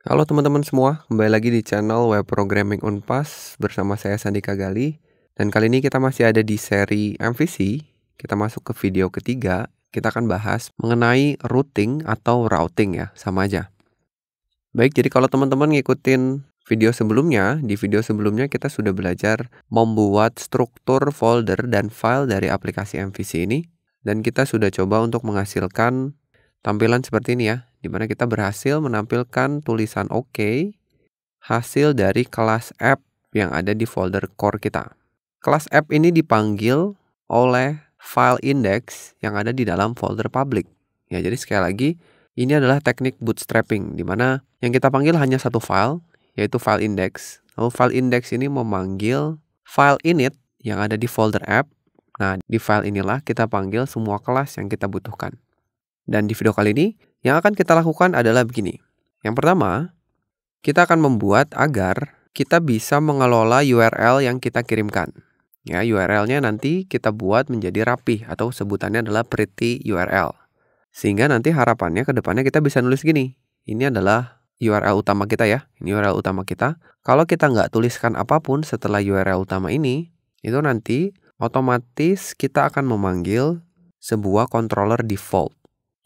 Halo teman-teman semua, kembali lagi di channel Web Programming Unpas bersama saya Sandika Gali. Dan kali ini kita masih ada di seri MVC. Kita masuk ke video ketiga, kita akan bahas mengenai routing atau routing ya, sama aja. Baik, jadi kalau teman-teman ngikutin video sebelumnya, di video sebelumnya kita sudah belajar membuat struktur folder dan file dari aplikasi MVC ini. Dan kita sudah coba untuk menghasilkan tampilan seperti ini ya, di mana kita berhasil menampilkan tulisan OK hasil dari kelas app yang ada di folder core kita. Kelas app ini dipanggil oleh file index yang ada di dalam folder public. Ya, jadi sekali lagi, ini adalah teknik bootstrapping, di mana yang kita panggil hanya satu file, yaitu file index. Lalu file index ini memanggil file init yang ada di folder app. Nah, di file inilah kita panggil semua kelas yang kita butuhkan. Dan di video kali ini, yang akan kita lakukan adalah begini. Yang pertama, kita akan membuat agar kita bisa mengelola URL yang kita kirimkan. Ya, URL-nya nanti kita buat menjadi rapih atau sebutannya adalah pretty URL. Sehingga nanti harapannya ke depannya kita bisa nulis gini. Ini adalah URL utama kita ya. Ini URL utama kita. Kalau kita nggak tuliskan apapun setelah URL utama ini, itu nanti otomatis kita akan memanggil sebuah controller default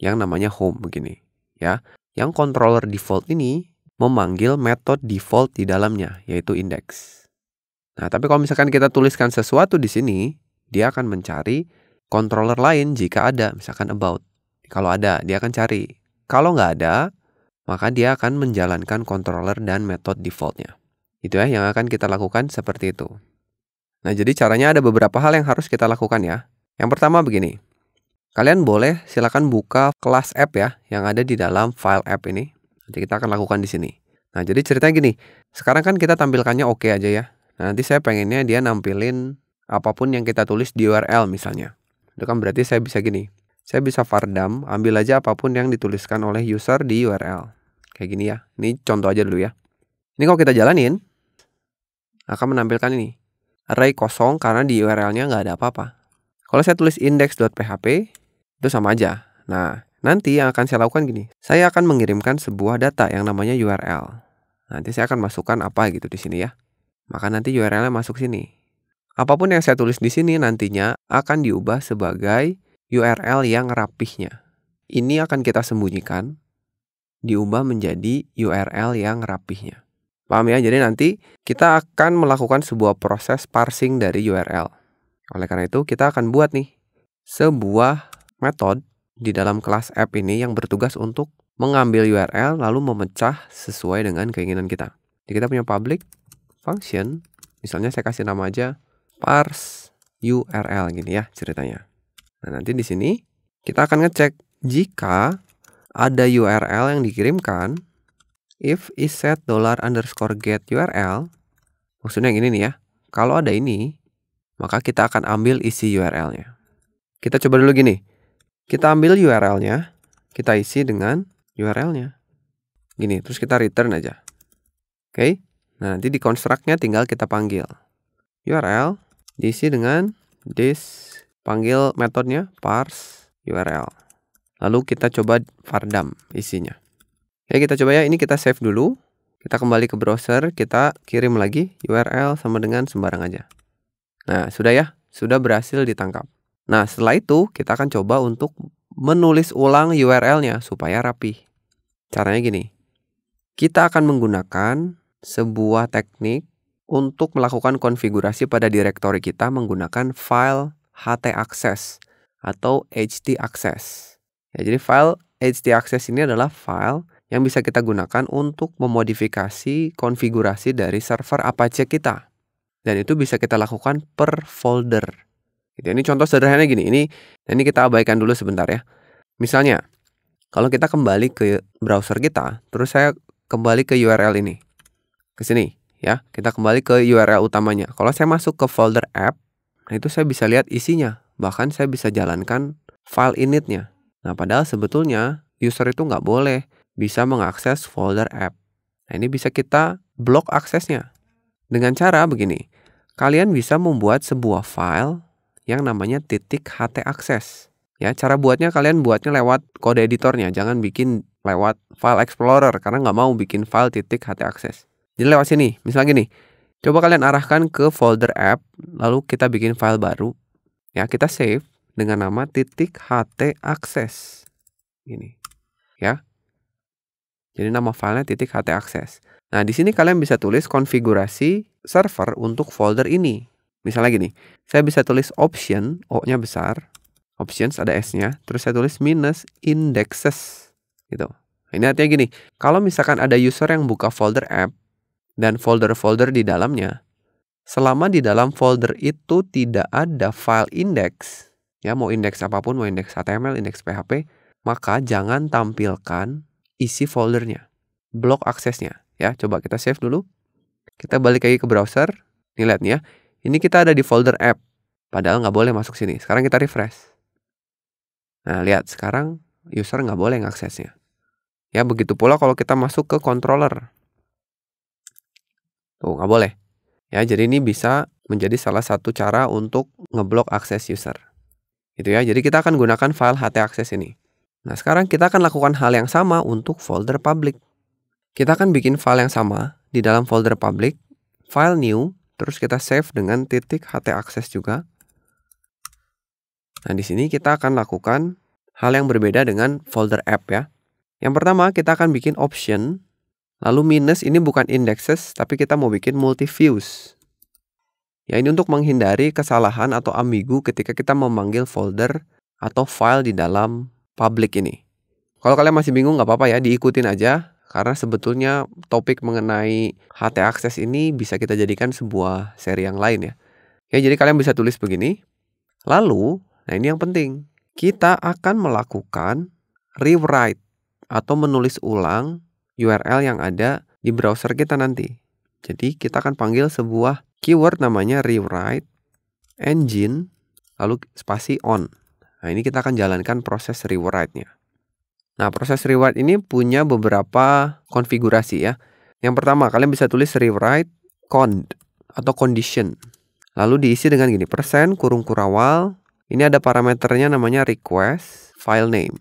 yang namanya home begini ya. Yang controller default ini memanggil metode default di dalamnya yaitu index. Nah, tapi kalau misalkan kita tuliskan sesuatu di sini, dia akan mencari controller lain jika ada, misalkan about. Kalau ada, dia akan cari. Kalau nggak ada, maka dia akan menjalankan controller dan metode defaultnya. Itu ya yang akan kita lakukan seperti itu. Nah, jadi caranya ada beberapa hal yang harus kita lakukan ya. Yang pertama begini, Kalian boleh silakan buka kelas app ya yang ada di dalam file app ini. Nanti kita akan lakukan di sini. Nah, jadi ceritanya gini. Sekarang kan kita tampilkannya oke okay aja ya. Nah, nanti saya pengennya dia nampilin apapun yang kita tulis di URL misalnya. Itu kan berarti saya bisa gini. Saya bisa fardam, ambil aja apapun yang dituliskan oleh user di URL. Kayak gini ya. Ini contoh aja dulu ya. Ini kalau kita jalanin, akan menampilkan ini. Array kosong karena di URL-nya nggak ada apa-apa. Kalau saya tulis index.php, itu sama aja. Nah, nanti yang akan saya lakukan gini. Saya akan mengirimkan sebuah data yang namanya URL. Nanti saya akan masukkan apa gitu di sini ya. Maka nanti URL-nya masuk sini. Apapun yang saya tulis di sini nantinya akan diubah sebagai URL yang rapihnya. Ini akan kita sembunyikan, diubah menjadi URL yang rapihnya. Paham ya? Jadi nanti kita akan melakukan sebuah proses parsing dari URL. Oleh karena itu, kita akan buat nih sebuah method di dalam kelas app ini yang bertugas untuk mengambil URL lalu memecah sesuai dengan keinginan kita. Jadi kita punya public function, misalnya saya kasih nama aja parse URL gini ya ceritanya. Nah, nanti di sini kita akan ngecek jika ada URL yang dikirimkan if is set dollar underscore get URL maksudnya yang ini nih ya. Kalau ada ini, maka kita akan ambil isi URL-nya. Kita coba dulu gini. Kita ambil URL-nya, kita isi dengan URL-nya. Gini, terus kita return aja. Oke. Nah, nanti di konstruknya tinggal kita panggil. URL diisi dengan this panggil metodenya parse URL. Lalu kita coba vardam isinya. Oke kita coba ya, ini kita save dulu. Kita kembali ke browser, kita kirim lagi URL sama dengan sembarang aja. Nah, sudah ya, sudah berhasil ditangkap. Nah, setelah itu kita akan coba untuk menulis ulang URL-nya supaya rapi. Caranya gini. Kita akan menggunakan sebuah teknik untuk melakukan konfigurasi pada direktori kita menggunakan file htaccess atau htaccess. Ya, jadi file htaccess ini adalah file yang bisa kita gunakan untuk memodifikasi konfigurasi dari server Apache kita. Dan itu bisa kita lakukan per folder. Gitu. Ini contoh sederhananya gini. Ini ini kita abaikan dulu sebentar ya. Misalnya, kalau kita kembali ke browser kita, terus saya kembali ke URL ini. Ke sini ya. Kita kembali ke URL utamanya. Kalau saya masuk ke folder app, nah itu saya bisa lihat isinya. Bahkan saya bisa jalankan file initnya. Nah, padahal sebetulnya user itu nggak boleh bisa mengakses folder app. Nah, ini bisa kita blok aksesnya. Dengan cara begini, kalian bisa membuat sebuah file yang namanya titik HT access. Ya, cara buatnya kalian buatnya lewat kode editornya, jangan bikin lewat file explorer karena nggak mau bikin file titik HT access. Jadi lewat sini, misalnya gini, coba kalian arahkan ke folder app, lalu kita bikin file baru. Ya, kita save dengan nama titik HT access. ini Ya. Jadi nama filenya titik HT access. Nah, di sini kalian bisa tulis konfigurasi server untuk folder ini. Misalnya gini, saya bisa tulis option, O-nya besar, options ada S-nya, terus saya tulis minus indexes gitu. Nah, ini artinya gini, kalau misalkan ada user yang buka folder app dan folder-folder di dalamnya, selama di dalam folder itu tidak ada file index, ya mau index apapun, mau index HTML, index PHP, maka jangan tampilkan isi foldernya, blok aksesnya. Ya, coba kita save dulu. Kita balik lagi ke browser, nih lihat nih ya, ini kita ada di folder app. Padahal nggak boleh masuk sini. Sekarang kita refresh. Nah, lihat. Sekarang user nggak boleh ngaksesnya. Ya, begitu pula kalau kita masuk ke controller. Tuh, nggak boleh. Ya, jadi ini bisa menjadi salah satu cara untuk ngeblok akses user. Gitu ya. Jadi kita akan gunakan file HT access ini. Nah, sekarang kita akan lakukan hal yang sama untuk folder public. Kita akan bikin file yang sama di dalam folder public, file new, Terus kita save dengan titik HT access juga. Nah, di sini kita akan lakukan hal yang berbeda dengan folder app ya. Yang pertama, kita akan bikin option. Lalu minus ini bukan indexes, tapi kita mau bikin multi views. Ya, ini untuk menghindari kesalahan atau ambigu ketika kita memanggil folder atau file di dalam public ini. Kalau kalian masih bingung nggak apa-apa ya, diikutin aja karena sebetulnya topik mengenai HT Access ini bisa kita jadikan sebuah seri yang lain ya. Ya, jadi kalian bisa tulis begini. Lalu, nah ini yang penting. Kita akan melakukan rewrite atau menulis ulang URL yang ada di browser kita nanti. Jadi, kita akan panggil sebuah keyword namanya rewrite engine lalu spasi on. Nah, ini kita akan jalankan proses rewrite-nya. Nah, proses rewrite ini punya beberapa konfigurasi ya. Yang pertama, kalian bisa tulis rewrite cond atau condition. Lalu diisi dengan gini, persen kurung kurawal. Ini ada parameternya namanya request file name.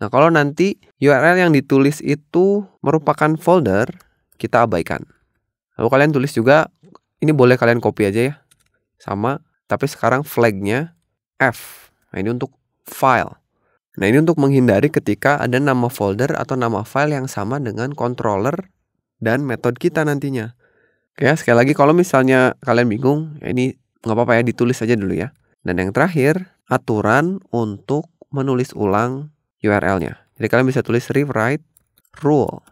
Nah, kalau nanti URL yang ditulis itu merupakan folder, kita abaikan. Lalu kalian tulis juga, ini boleh kalian copy aja ya. Sama, tapi sekarang flagnya F. Nah, ini untuk file. Nah, ini untuk menghindari ketika ada nama folder atau nama file yang sama dengan controller dan metode kita nantinya. Oke, ya, sekali lagi kalau misalnya kalian bingung, ya ini nggak apa-apa ya ditulis aja dulu ya. Dan yang terakhir, aturan untuk menulis ulang URL-nya. Jadi kalian bisa tulis rewrite rule.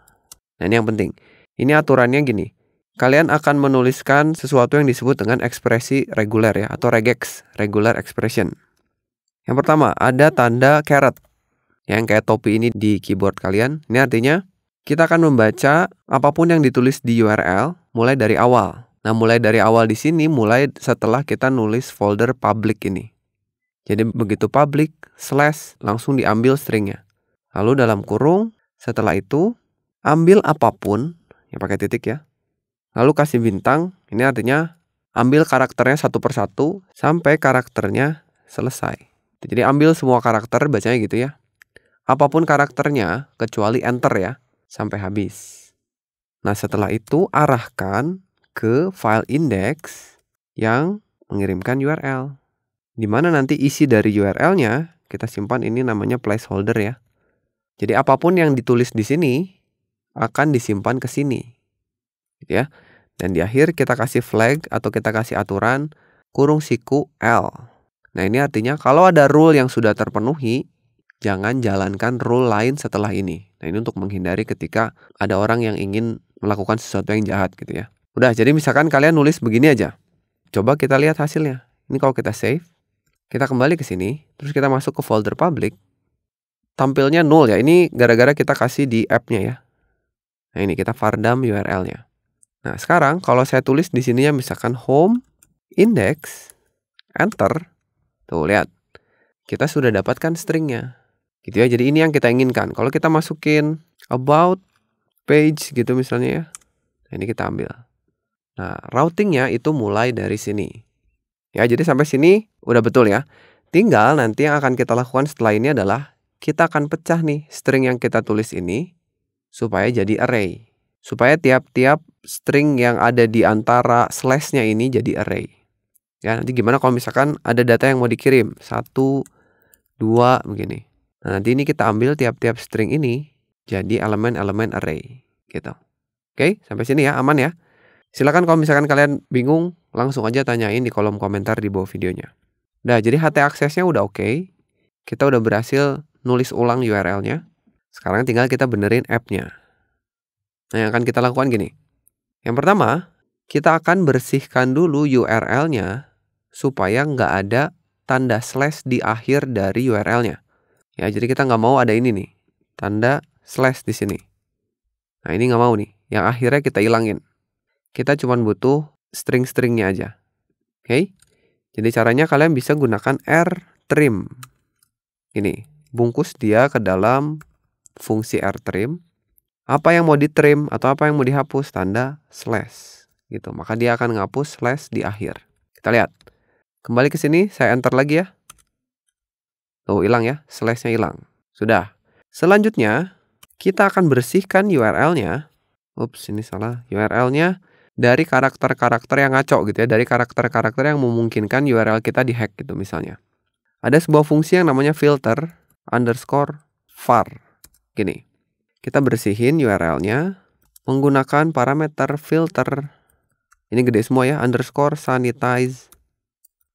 Nah, ini yang penting. Ini aturannya gini. Kalian akan menuliskan sesuatu yang disebut dengan ekspresi reguler ya atau regex, regular expression. Yang pertama, ada tanda caret yang kayak topi ini di keyboard kalian. Ini artinya kita akan membaca apapun yang ditulis di URL mulai dari awal. Nah, mulai dari awal di sini mulai setelah kita nulis folder public ini. Jadi begitu public slash langsung diambil stringnya. Lalu dalam kurung setelah itu ambil apapun yang pakai titik ya. Lalu kasih bintang. Ini artinya ambil karakternya satu persatu sampai karakternya selesai. Jadi ambil semua karakter bacanya gitu ya. Apapun karakternya kecuali enter ya sampai habis. Nah, setelah itu arahkan ke file index yang mengirimkan URL. Di mana nanti isi dari URL-nya kita simpan ini namanya placeholder ya. Jadi apapun yang ditulis di sini akan disimpan ke sini. Gitu ya. Dan di akhir kita kasih flag atau kita kasih aturan kurung siku L. Nah, ini artinya kalau ada rule yang sudah terpenuhi, jangan jalankan rule lain setelah ini. Nah, ini untuk menghindari ketika ada orang yang ingin melakukan sesuatu yang jahat gitu ya. Udah, jadi misalkan kalian nulis begini aja. Coba kita lihat hasilnya. Ini kalau kita save, kita kembali ke sini, terus kita masuk ke folder public. Tampilnya nol ya. Ini gara-gara kita kasih di app-nya ya. Nah, ini kita fardam URL-nya. Nah, sekarang kalau saya tulis di sininya misalkan home index enter Tuh lihat, kita sudah dapatkan stringnya. Gitu ya, jadi ini yang kita inginkan. Kalau kita masukin about page gitu misalnya ya. Nah, ini kita ambil. Nah, routingnya itu mulai dari sini. Ya, jadi sampai sini udah betul ya. Tinggal nanti yang akan kita lakukan setelah ini adalah kita akan pecah nih string yang kita tulis ini supaya jadi array. Supaya tiap-tiap string yang ada di antara slash-nya ini jadi array ya nanti gimana kalau misalkan ada data yang mau dikirim satu dua begini nah nanti ini kita ambil tiap-tiap string ini jadi elemen-elemen array gitu oke sampai sini ya aman ya silakan kalau misalkan kalian bingung langsung aja tanyain di kolom komentar di bawah videonya nah jadi ht aksesnya udah oke okay. kita udah berhasil nulis ulang URL-nya sekarang tinggal kita benerin app-nya nah yang akan kita lakukan gini yang pertama kita akan bersihkan dulu URL-nya supaya nggak ada tanda slash di akhir dari URL-nya. Ya, jadi kita nggak mau ada ini nih, tanda slash di sini. Nah, ini nggak mau nih, yang akhirnya kita hilangin. Kita cuma butuh string-stringnya aja. Oke? Okay? Jadi caranya kalian bisa gunakan r trim. Ini, bungkus dia ke dalam fungsi r trim. Apa yang mau di trim atau apa yang mau dihapus tanda slash gitu. Maka dia akan ngapus slash di akhir. Kita lihat. Kembali ke sini, saya enter lagi ya. Tuh, oh, hilang ya. slashnya hilang. Sudah. Selanjutnya, kita akan bersihkan URL-nya. Ups, ini salah. URL-nya dari karakter-karakter yang ngaco gitu ya. Dari karakter-karakter yang memungkinkan URL kita dihack gitu misalnya. Ada sebuah fungsi yang namanya filter underscore far Gini. Kita bersihin URL-nya menggunakan parameter filter. Ini gede semua ya. Underscore sanitize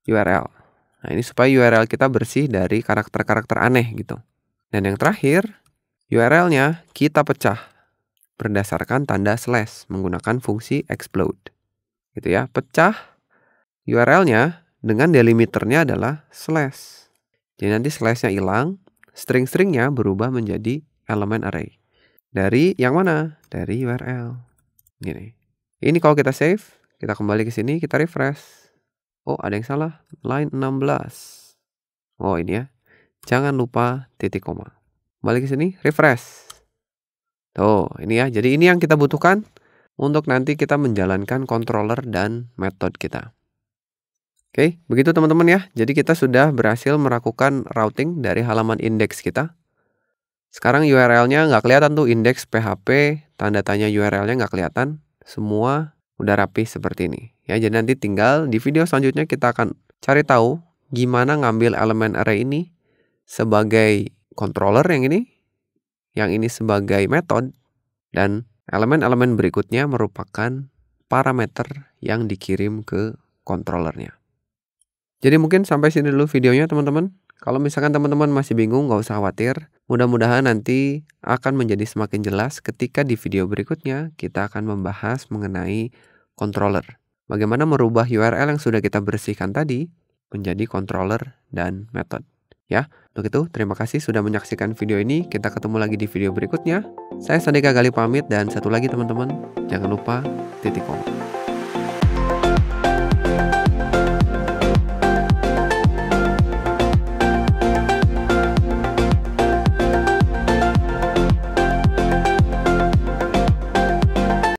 URL. Nah, ini supaya URL kita bersih dari karakter-karakter aneh gitu. Dan yang terakhir, URL-nya kita pecah berdasarkan tanda slash menggunakan fungsi explode. Gitu ya, pecah URL-nya dengan delimiternya adalah slash. Jadi nanti slash-nya hilang, string-stringnya berubah menjadi elemen array. Dari yang mana? Dari URL. Gini. Ini kalau kita save, kita kembali ke sini, kita refresh. Oh, ada yang salah. Line 16. Oh, ini ya. Jangan lupa titik koma. Balik ke sini, refresh. Tuh, ini ya. Jadi ini yang kita butuhkan untuk nanti kita menjalankan controller dan method kita. Oke, begitu teman-teman ya. Jadi kita sudah berhasil melakukan routing dari halaman index kita. Sekarang URL-nya nggak kelihatan tuh index PHP, tanda tanya URL-nya nggak kelihatan. Semua udah rapih seperti ini ya jadi nanti tinggal di video selanjutnya kita akan cari tahu gimana ngambil elemen array ini sebagai controller yang ini yang ini sebagai method, dan elemen-elemen berikutnya merupakan parameter yang dikirim ke controllernya jadi mungkin sampai sini dulu videonya teman-teman kalau misalkan teman-teman masih bingung, nggak usah khawatir. Mudah-mudahan nanti akan menjadi semakin jelas ketika di video berikutnya kita akan membahas mengenai controller. Bagaimana merubah URL yang sudah kita bersihkan tadi menjadi controller dan method. Ya, begitu. terima kasih sudah menyaksikan video ini. Kita ketemu lagi di video berikutnya. Saya Sandika Gali pamit dan satu lagi teman-teman, jangan lupa titik koma.